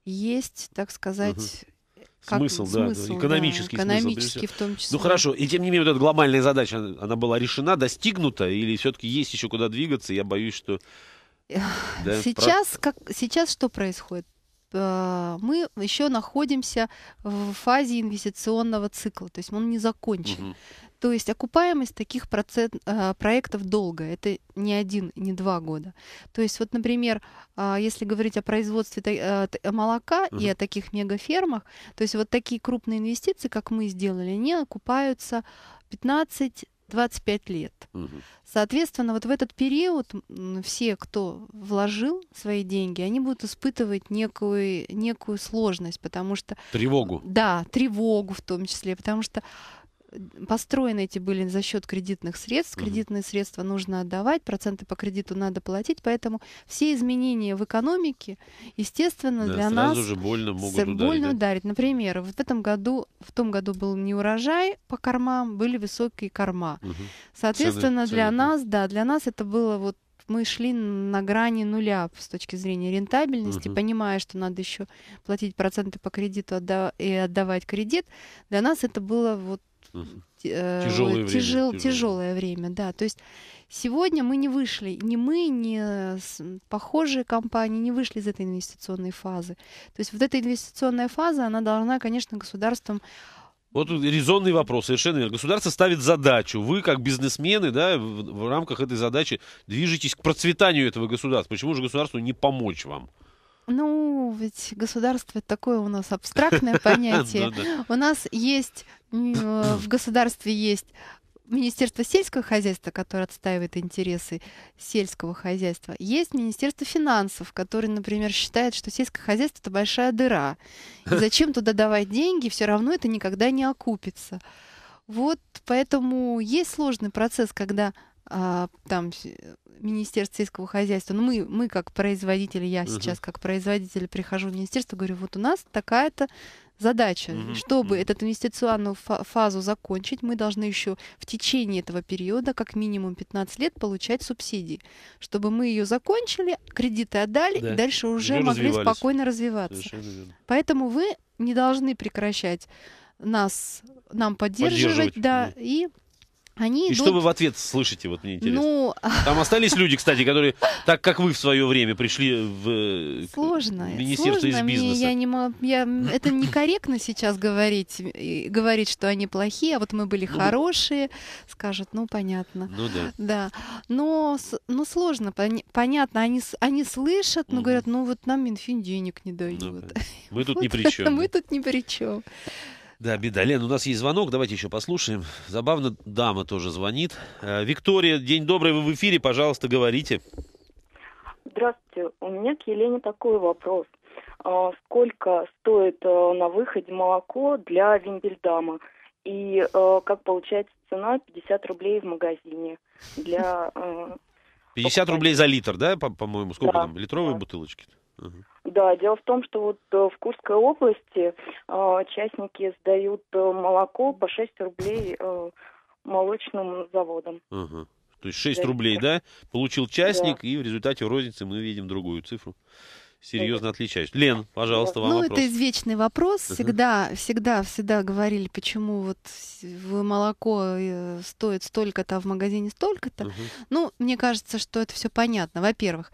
есть, так сказать, э, Как, смысл, да, экономический, да, экономический смысл. в том числе. Ну хорошо, и тем не менее вот эта глобальная задача, она была решена, достигнута, или все-таки есть еще куда двигаться? Я боюсь, что... Да, сейчас, прав... как, сейчас что происходит? А, мы еще находимся в фазе инвестиционного цикла, то есть он не закончен. Угу. То есть окупаемость таких процент, а, проектов долго, это не один, не два года. То есть вот, например, а, если говорить о производстве молока угу. и о таких мегафермах, то есть вот такие крупные инвестиции, как мы сделали, они окупаются 15 25 лет. Угу. Соответственно, вот в этот период все, кто вложил свои деньги, они будут испытывать некую, некую сложность, потому что... Тревогу. Да, тревогу в том числе, потому что построены эти были за счет кредитных средств. Кредитные mm-hmm. средства нужно отдавать, проценты по кредиту надо платить, поэтому все изменения в экономике, естественно, да, для нас же больно, могут ударить, больно да? ударить. Например, в этом году, в том году был не урожай по кормам, были высокие корма. Угу. Соответственно, цены, для цены. нас, да, для нас это было вот мы шли на грани нуля с точки зрения рентабельности, угу. понимая, что надо еще платить проценты по кредиту отда- и отдавать кредит. Для нас это было вот угу. э, тяжелое, тяжел, время, тяжелое время, да. То есть сегодня мы не вышли, ни мы, ни э, похожие компании не вышли из этой инвестиционной фазы. То есть вот эта инвестиционная фаза, она должна, конечно, государством вот резонный вопрос, совершенно верно. Государство ставит задачу. Вы, как бизнесмены, да, в, в рамках этой задачи движетесь к процветанию этого государства. Почему же государству не помочь вам? Ну, ведь государство это такое у нас абстрактное понятие. У нас есть э, в государстве есть Министерство сельского хозяйства, которое отстаивает интересы сельского хозяйства, есть Министерство финансов, которое, например, считает, что сельское хозяйство это большая дыра. И зачем туда давать деньги, все равно это никогда не окупится. Вот поэтому есть сложный процесс, когда а, там Министерство сельского хозяйства, ну мы, мы как производители, я угу. сейчас как производитель прихожу в министерство, говорю, вот у нас такая-то задача. Угу. Чтобы угу. эту инвестиционную фазу закончить, мы должны еще в течение этого периода, как минимум 15 лет, получать субсидии. Чтобы мы ее закончили, кредиты отдали, да. и дальше уже мы могли спокойно развиваться. Поэтому вы не должны прекращать нас, нам поддерживать, поддерживать. да, да. и они и идут... что вы в ответ слышите, вот мне интересно. Ну... Там остались люди, кстати, которые, так как вы в свое время пришли в э, сложно, министерство сложно из бизнеса. Мне, я не мог, я, это некорректно сейчас говорить, говорить, что они плохие, а вот мы были ну, хорошие, скажут, ну понятно. Ну да. Да, но, но ну, сложно, понятно, они, они слышат, но угу. говорят, ну вот нам Минфин денег не дают. Ну, мы тут вот ни при чем. Мы тут ни при чем. Да, беда. Лен, у нас есть звонок, давайте еще послушаем. Забавно, дама тоже звонит. Э, Виктория, день добрый, вы в эфире, пожалуйста, говорите. Здравствуйте, у меня к Елене такой вопрос. А, сколько стоит э, на выходе молоко для Виндельдама И э, как получается цена 50 рублей в магазине для... 50 рублей за литр, да, по-моему, сколько да, там, литровые да. бутылочки? -то? Да, дело в том, что вот э, в Курской области э, частники сдают э, молоко по 6 рублей э, молочным заводам. Угу. То есть 6 рублей, да? Получил частник, да. и в результате в рознице мы видим другую цифру серьезно отличаюсь. Лен, пожалуйста, вам ну, вопрос. Ну, это извечный вопрос. Всегда, всегда, всегда говорили, почему вот молоко э, стоит столько-то, а в магазине столько-то. uh Ну, мне кажется, что это все понятно. Во-первых,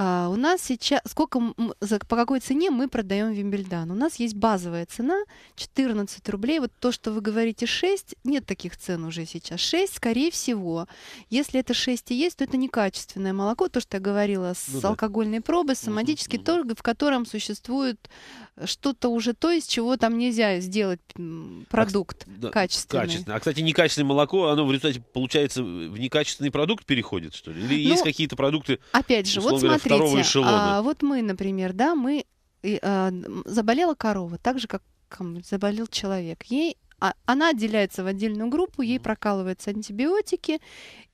а, у нас сейчас, сколько, за, по какой цене мы продаем Вимбельдан? У нас есть базовая цена 14 рублей. Вот то, что вы говорите 6, нет таких цен уже сейчас. 6, скорее всего, если это 6 и есть, то это некачественное молоко. То, что я говорила с ну, да. алкогольной пробой, соматический угу, торг, угу. в котором существует э, что-то уже то, из чего там нельзя сделать а продукт а, качественный. Качественный. А, кстати, некачественное молоко, оно в результате, получается, в некачественный продукт переходит, что ли? Или ну, есть какие-то продукты, Опять же, вот смотрите, второго эшелона. А, вот мы, например, да, мы и, а, заболела корова, так же как заболел человек. Ей а, она отделяется в отдельную группу, ей прокалываются антибиотики.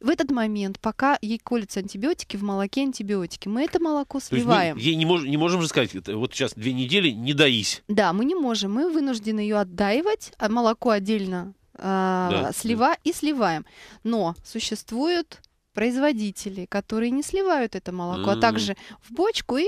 В этот момент, пока ей колются антибиотики, в молоке антибиотики. Мы это молоко сливаем. ей не, мож, не можем же сказать, вот сейчас две недели не доись. Да, мы не можем. Мы вынуждены ее отдаивать, а молоко отдельно э, да, слива и сливаем. Но существуют производителей, которые не сливают это молоко, mm-hmm. а также в бочку и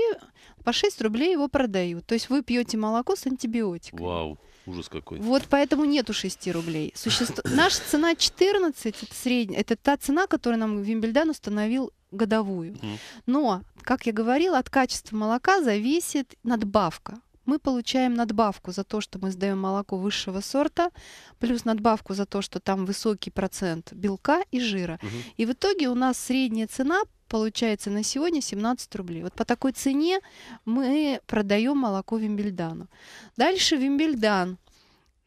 по 6 рублей его продают. То есть вы пьете молоко с антибиотиком. Вау. Ужас какой. Вот поэтому нету 6 рублей. Существ... Наша цена 14, это, средняя, это та цена, которую нам Вимбельдан установил годовую. Mm. Но, как я говорила, от качества молока зависит надбавка мы получаем надбавку за то, что мы сдаем молоко высшего сорта, плюс надбавку за то, что там высокий процент белка и жира. Угу. И в итоге у нас средняя цена получается на сегодня 17 рублей. Вот по такой цене мы продаем молоко Вимбельдану. Дальше Вимбельдан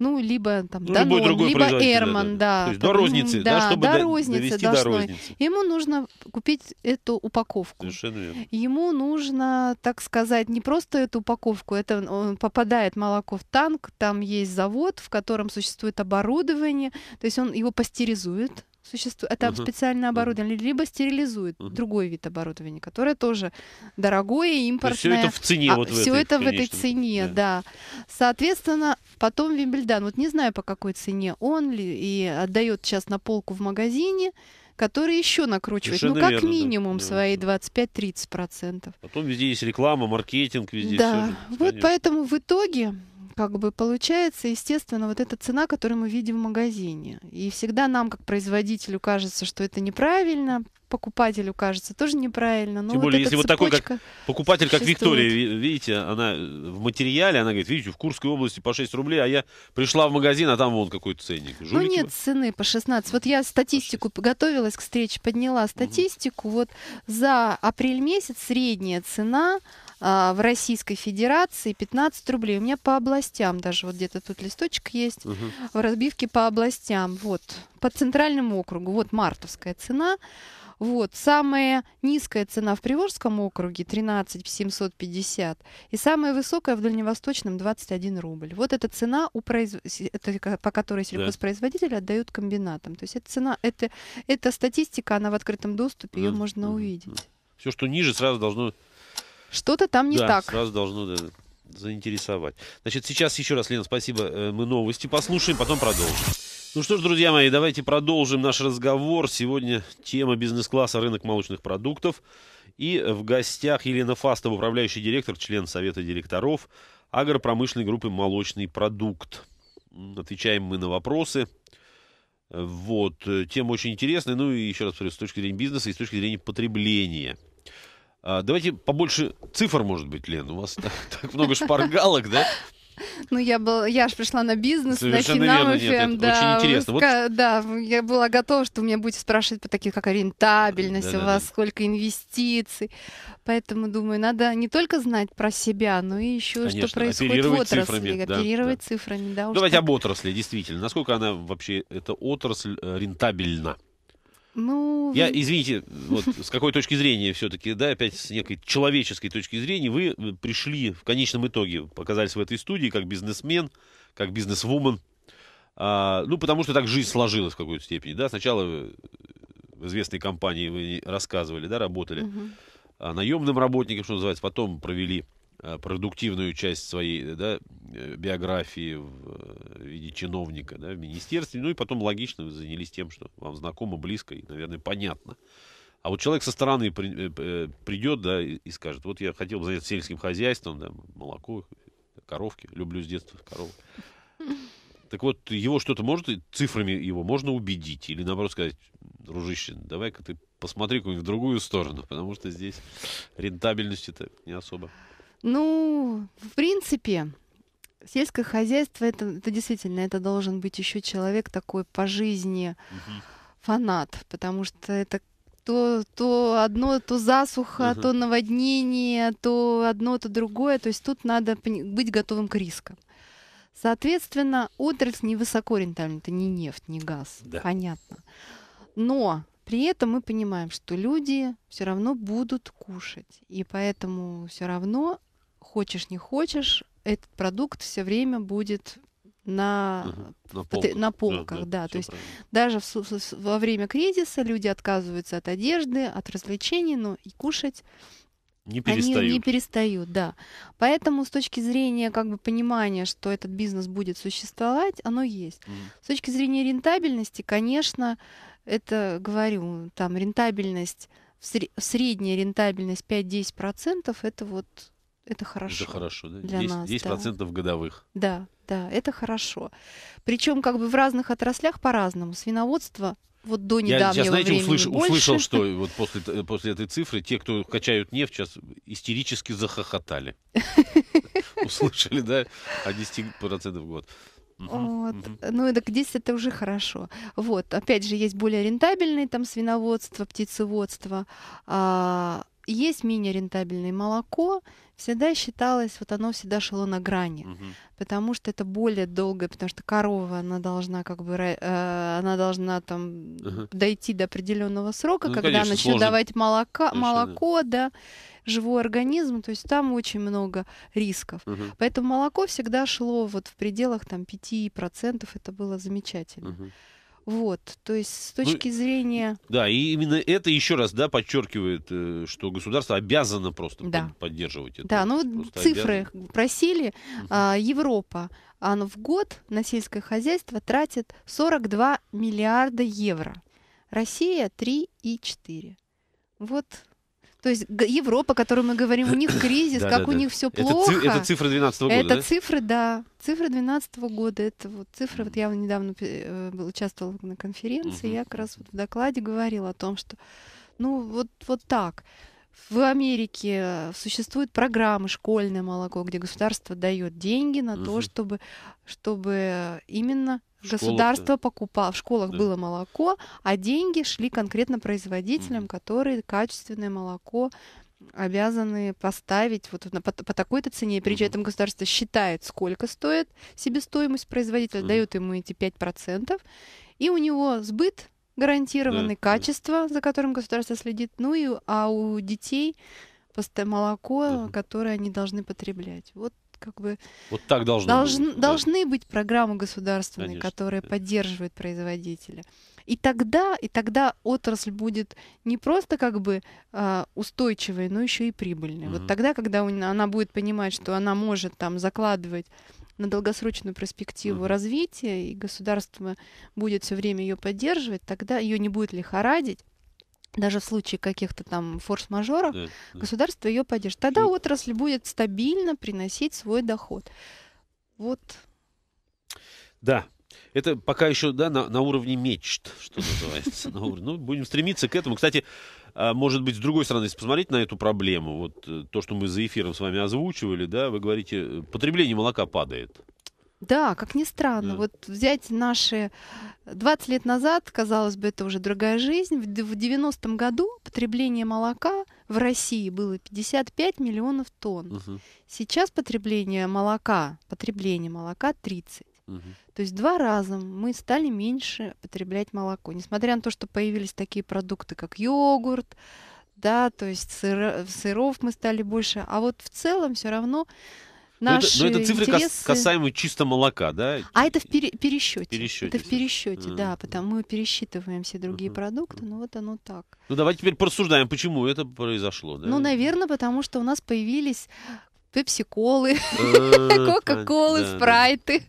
ну, либо там ну, Данон, либо Эрман, да. да. То есть до розницы, да, да чтобы до розницы должно. до розницы. Ему нужно купить эту упаковку. Совершенно верно. Ему нужно, так сказать, не просто эту упаковку, это э, попадает молоко в танк, там есть завод, в котором существует оборудование, то есть он его пастеризует, существует, это uh-huh. специально оборудование, uh-huh. либо стерилизует uh-huh. другой вид оборудования, которое тоже дорогое, импортное. То все это в цене. А, вот в все это в этой цене, да. да. Соответственно, потом Вимбельдан, вот не знаю по какой цене он ли, и отдает сейчас на полку в магазине, который еще накручивает, ну, Совершенно ну как верно, минимум да, свои да. 25-30%. Потом везде есть реклама, маркетинг, везде. Да, все, вот конечно. поэтому в итоге как бы получается, естественно, вот эта цена, которую мы видим в магазине. И всегда нам, как производителю, кажется, что это неправильно, покупателю кажется тоже неправильно. Но Тем более, вот если вот такой как покупатель, как существует. Виктория, видите, она в материале, она говорит, видите, в Курской области по 6 рублей, а я пришла в магазин, а там вон какой-то ценник. Жулите ну нет вы? цены по 16. Вот я статистику готовилась к встрече, подняла статистику. Угу. Вот за апрель месяц средняя цена а, в Российской Федерации 15 рублей. У меня по областям даже, вот где-то тут листочек есть, угу. в разбивке по областям, вот, по центральному округу, вот мартовская цена. Вот. Самая низкая цена в Приволжском округе 13 750 и самая высокая в Дальневосточном 21 рубль. Вот эта цена, у произ... это, по которой сельхозпроизводители да. отдают комбинатам. То есть эта цена, это, эта статистика, она в открытом доступе, ее можно да. увидеть. Все, что ниже, сразу должно что-то там не да, так. сразу должно да, заинтересовать. Значит, сейчас еще раз, Лена, спасибо. Э, мы новости послушаем, потом продолжим. Ну что ж, друзья мои, давайте продолжим наш разговор. Сегодня тема бизнес-класса рынок молочных продуктов. И в гостях Елена Фастова, управляющий директор, член Совета директоров агропромышленной группы «Молочный продукт». Отвечаем мы на вопросы. Вот, э, тема очень интересная. Ну и еще раз повторюсь, с точки зрения бизнеса и с точки зрения потребления – а, давайте побольше цифр, может быть, Лен. У вас так, так много шпаргалок, да? Ну, я был, я же пришла на бизнес, Совершенно на Хинам верно, нет, да. Очень интересно. Вот... Да, я была готова, что у меня будете спрашивать по такие, как рентабельность да, у да, вас, да. сколько инвестиций. Поэтому, думаю, надо не только знать про себя, но и еще, Конечно, что происходит в отрасли. Цифрами, да, оперировать да. цифрами, да. Давайте так. об отрасли, действительно. Насколько она вообще, эта отрасль э, рентабельна? Ну, я, извините, вот с какой точки зрения все-таки, да, опять с некой человеческой точки зрения, вы э, пришли в конечном итоге, показались в этой студии как бизнесмен, как бизнесвумен, а, ну, потому что так жизнь сложилась в какой-то степени, да, сначала э, в известной компании вы рассказывали, да, работали угу. а, наемным работником, что называется, потом провели Э, продуктивную часть своей да, э, биографии в э, виде чиновника да, в министерстве. Ну и потом логично вы занялись тем, что вам знакомо, близко и, наверное, понятно. А вот человек со стороны при, э, придет да, и, и скажет, вот я хотел бы заняться сельским хозяйством, да, молоко, коровки, люблю с детства коров. Так вот, его что-то может, цифрами его можно убедить? Или наоборот сказать, дружище, давай-ка ты посмотри какую-нибудь в другую сторону, потому что здесь рентабельность это не особо. Ну, в принципе, сельское хозяйство это, это действительно это должен быть еще человек такой по жизни угу. фанат, потому что это то, то одно, то засуха, угу. то наводнение, то одно, то другое. То есть тут надо быть готовым к рискам. Соответственно, отрасль не высокорентабельна, это не нефть, не газ, да. понятно. Но при этом мы понимаем, что люди все равно будут кушать, и поэтому все равно хочешь не хочешь, этот продукт все время будет на, угу, на, полках. на полках, ну да, да, да. то есть правильно. даже в, в, во время кризиса люди отказываются от одежды, от развлечений, но ну и кушать не перестают. они не перестают, да. Поэтому с точки зрения как бы понимания, что этот бизнес будет существовать, оно есть. Mm. С точки зрения рентабельности, конечно, это говорю, там рентабельность в средняя рентабельность 5-10% это вот это хорошо. Это хорошо, да? Для 10, нас, 10 да. процентов годовых. Да, да, это хорошо. Причем как бы в разных отраслях по-разному. Свиноводство вот до недавнего я, сейчас, знаете, времени услыш, услышал, что вот после, после этой цифры те, кто качают нефть, сейчас истерически захохотали. Услышали, да, а о 10% в год. Вот. Ну, это к 10 это уже хорошо. Вот, опять же, есть более рентабельные там свиноводство, птицеводство. А, есть менее рентабельное молоко, всегда считалось, вот оно всегда шло на грани, угу. потому что это более долгое, потому что корова, она должна как бы, э, она должна там угу. дойти до определенного срока, ну, когда конечно, начнет давать молока, конечно, молоко, да. да, живой организм, то есть там очень много рисков. Угу. Поэтому молоко всегда шло вот в пределах там 5%, это было замечательно. Угу. Вот, то есть с ну, точки ну, зрения... Да, и именно это еще раз, да, подчеркивает, э, что государство обязано просто да. поддерживать это. Да, ну просто цифры обязано. просили. Угу. Европа она в год на сельское хозяйство тратит 42 миллиарда евро. Россия 3,4. Вот то есть Европа, о которой мы говорим, у них кризис, как у них все плохо. Это, цифры 12 года, Это цифры, да. Цифры 12 года. Это вот цифры. Вот я недавно э, участвовала на конференции, я как раз в докладе говорила о том, что ну вот, вот так. В Америке э, существуют программы «Школьное молоко», где государство дает деньги на угу. то, чтобы, чтобы э, именно Государство покупало, в школах да. было молоко, а деньги шли конкретно производителям, mm которые качественное молоко обязаны поставить вот на, по, по такой-то цене. Причем mm этом государство считает, сколько стоит себестоимость производителя, mm дает ему эти 5%, и у него сбыт гарантированный, да, качество, да. за которым государство следит, ну и а у детей молоко, да. которое они должны потреблять. Вот как бы... Вот так должно долж, быть. Должны быть программы государственные, Конечно, которые да. поддерживают производителя. И тогда, и тогда отрасль будет не просто как бы э, устойчивой, но еще и прибыльной. Угу. Вот тогда, когда она будет понимать, что она может там закладывать на долгосрочную перспективу mm развития, и государство будет все время ее поддерживать, тогда ее не будет лихорадить, даже в случае каких-то там форс-мажоров, да, да. государство ее поддержит. Тогда Шут. отрасль будет стабильно приносить свой доход. Вот. Да. Это пока еще да, на, на уровне мечт, что называется. на уровне. Ну, будем стремиться к этому. Кстати, а, может быть, с другой стороны, если посмотреть на эту проблему, вот э, то, что мы за эфиром с вами озвучивали, да, вы говорите, э, потребление молока падает. Да, как ни странно. Да. Вот взять наши 20 э, лет назад, казалось бы, это уже другая жизнь. В 90-м году потребление молока в России было 55 миллионов тонн. Угу. Сейчас потребление молока, потребление молока 30. Угу. То есть два раза мы стали меньше потреблять молоко. Несмотря на то, что появились такие продукты, как йогурт, да, то есть сыр, сыров мы стали больше. А вот в целом все равно наши но это, но это цифры интересы... касаемые чисто молока, да? А это в пере- пересчете. пересчете. Это в пересчете, mm-hmm. да, потому мы пересчитываем все другие mm-hmm. продукты, но вот оно так. Ну давайте теперь порассуждаем, почему это произошло. Да? Ну, наверное, потому что у нас появились пепси-колы, э, кока-колы, спрайты.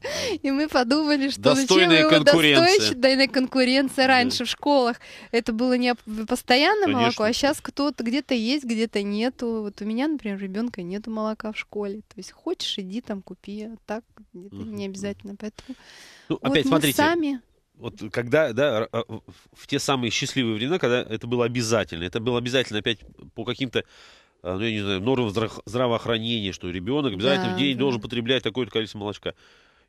И мы подумали, что зачем его достойная конкуренция раньше в школах. Это было не постоянно молоко, а сейчас кто-то где-то есть, где-то нету. Вот у меня, например, ребенка нету молока в школе. То есть хочешь, иди там купи, а так не обязательно. Поэтому ну, вот мы сами вот когда, да, а, в те самые счастливые времена, когда это было обязательно, это было обязательно опять по каким-то а, ну, я не знаю, нормы здраво- здравоохранения, что ребенок обязательно да, в день да. должен потреблять такое-то количество молочка.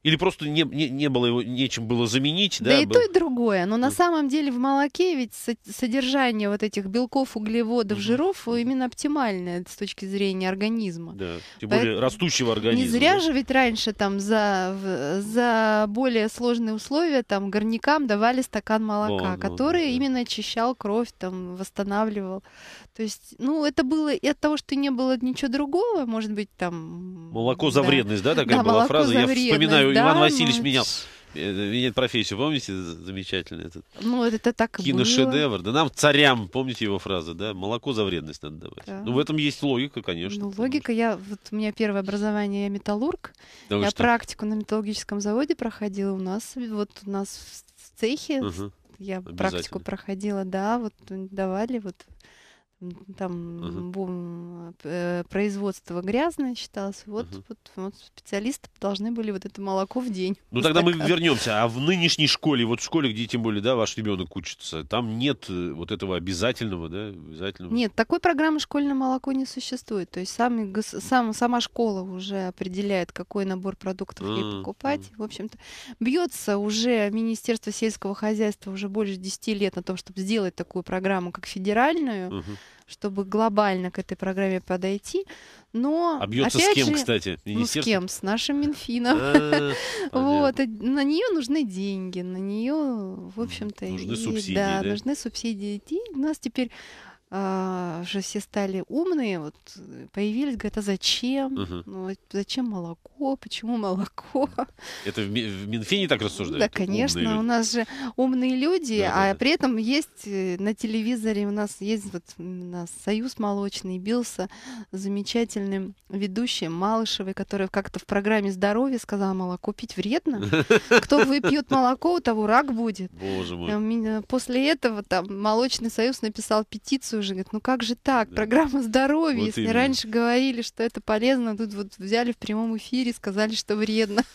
Или просто не, не, не было его, нечем было заменить. Да, да и был... то, и другое. Но на самом деле в молоке ведь содержание вот этих белков, углеводов, mm жиров э, именно оптимальное с точки зрения организма. Да, тем более Поэтому растущего организма. Не зря да. же ведь раньше там за, за более сложные условия там горнякам давали стакан молока, О, ну, который да. именно очищал кровь, там восстанавливал. То есть, ну, это было и от того, что не было ничего другого, может быть, там... Молоко за вредность, да, такая да, была фраза? Я вспоминаю которую да, Иван Васильевич ну... менял. Э, меняет профессию, помните, замечательный этот. Ну, это, так Киношедевр. Было. Да нам, царям, помните его фразу, да? Молоко за вредность надо давать. Да. Ну, в этом есть логика, конечно. Ну, логика, я, вот у меня первое образование, я металлург. Да я что? практику на металлургическом заводе проходила. У нас, вот у нас в цехе угу. я практику проходила, да, вот давали вот там uh-huh. э, производство грязное считалось. Вот, uh-huh. вот, вот специалисты должны были вот это молоко в день. Ну тогда стакан. мы вернемся. А в нынешней школе, вот в школе, где тем более, да, ваш ребенок учится, там нет э, вот этого обязательного, да, обязательного. Нет, такой программы школьное молоко не существует. То есть сами, сам, сама школа уже определяет, какой набор продуктов uh-huh. ей покупать. Uh-huh. В общем-то, бьется уже Министерство сельского хозяйства уже больше 10 лет на том, чтобы сделать такую программу, как федеральную. Uh-huh чтобы глобально к этой программе подойти. Но а бьется опять с кем, же, кстати? Ну, с кем? С нашим Минфином. Э, вот, э, на нее нужны деньги, на нее, в общем-то, нужны субсидии. Да, нужны субсидии. И у нас теперь а, же все стали умные, вот э, появились, говорят, а зачем? Угу. Ну, а зачем молоко? Почему молоко? Это в, в Минфине так рассуждают? Да, типа, конечно, у нас же умные люди, да, а да, при этом есть э, на телевизоре у нас есть вот у нас Союз молочный бился замечательным ведущим Малышевой, который как-то в программе "Здоровье" сказала, молоко пить вредно. Кто выпьет молоко, у того рак будет. Боже мой. А после этого там молочный союз написал петицию тоже говорят, ну как же так, да. программа здоровья, вот если именно. раньше говорили, что это полезно, а тут вот взяли в прямом эфире, сказали, что вредно.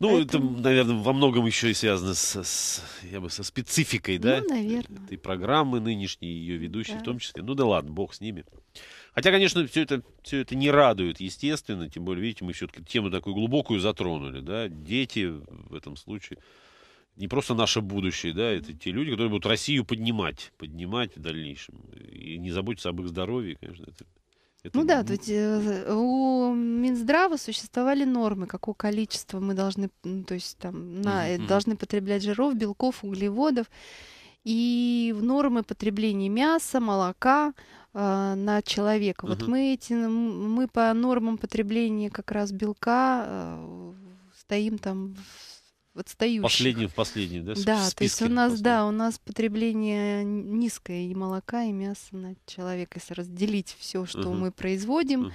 Ну, Поэтому... это, наверное, во многом еще и связано с, с я бы, со спецификой, ну, да? наверное. Этой программы нынешней, ее ведущей да. в том числе. Ну да ладно, бог с ними. Хотя, конечно, все это, все это не радует, естественно. Тем более, видите, мы все-таки тему такую глубокую затронули, да? Дети в этом случае не просто наше будущее, да, это те люди, которые будут Россию поднимать, поднимать в дальнейшем. И не заботиться об их здоровье, конечно. Это, это... Ну да, то есть э, э, у Минздрава существовали нормы, какое количество мы должны, то есть там, на, mm-hmm. должны потреблять жиров, белков, углеводов. И в нормы потребления мяса, молока, на человека. Uh-huh. Вот мы эти мы по нормам потребления как раз белка э, стоим там отстающих. Последний в последний, да? Да, то есть у нас, да, у нас потребление низкое и молока, и мяса на человека. Если разделить все, что угу. мы производим угу.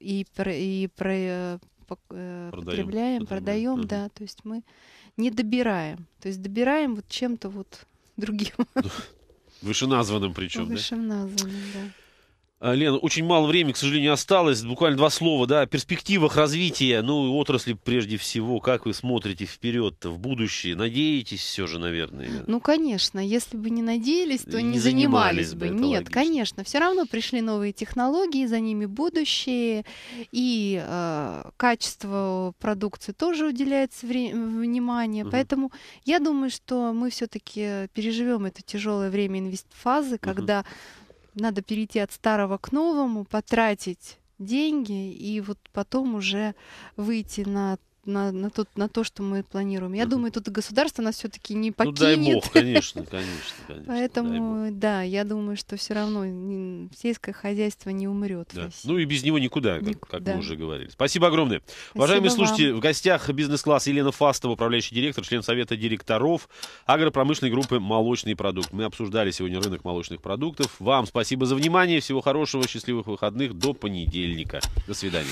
и, про, и э, про, э, продаем, потребляем, продаем, угу. да, то есть мы не добираем. То есть добираем вот чем-то вот другим. Вышеназванным причем, Вышеназванным, да? да. А, Лен, очень мало времени, к сожалению, осталось. Буквально два слова, да, о перспективах развития, ну, отрасли прежде всего. Как вы смотрите вперед, в будущее? Надеетесь все же, наверное? Ну, конечно. Если бы не надеялись, то не, не занимались, занимались бы. Нет, логично. конечно. Все равно пришли новые технологии, за ними будущее. И э, качество продукции тоже уделяется вре- внимание. Угу. Поэтому я думаю, что мы все-таки переживем это тяжелое время фазы, когда... Угу надо перейти от старого к новому, потратить деньги и вот потом уже выйти на на, на, тот, на то, что мы планируем. Я думаю, тут государство нас все-таки не покинет. Ну, дай бог, конечно, конечно. конечно Поэтому, да, я думаю, что все равно сельское хозяйство не умрет. Да. Ну и без него никуда, как, никуда. как мы уже говорили. Спасибо огромное. Спасибо Уважаемые слушатели, вам. в гостях бизнес-класс Елена Фастова, управляющий директор, член Совета директоров агропромышленной группы «Молочный продукт». Мы обсуждали сегодня рынок молочных продуктов. Вам спасибо за внимание. Всего хорошего, счастливых выходных. До понедельника. До свидания.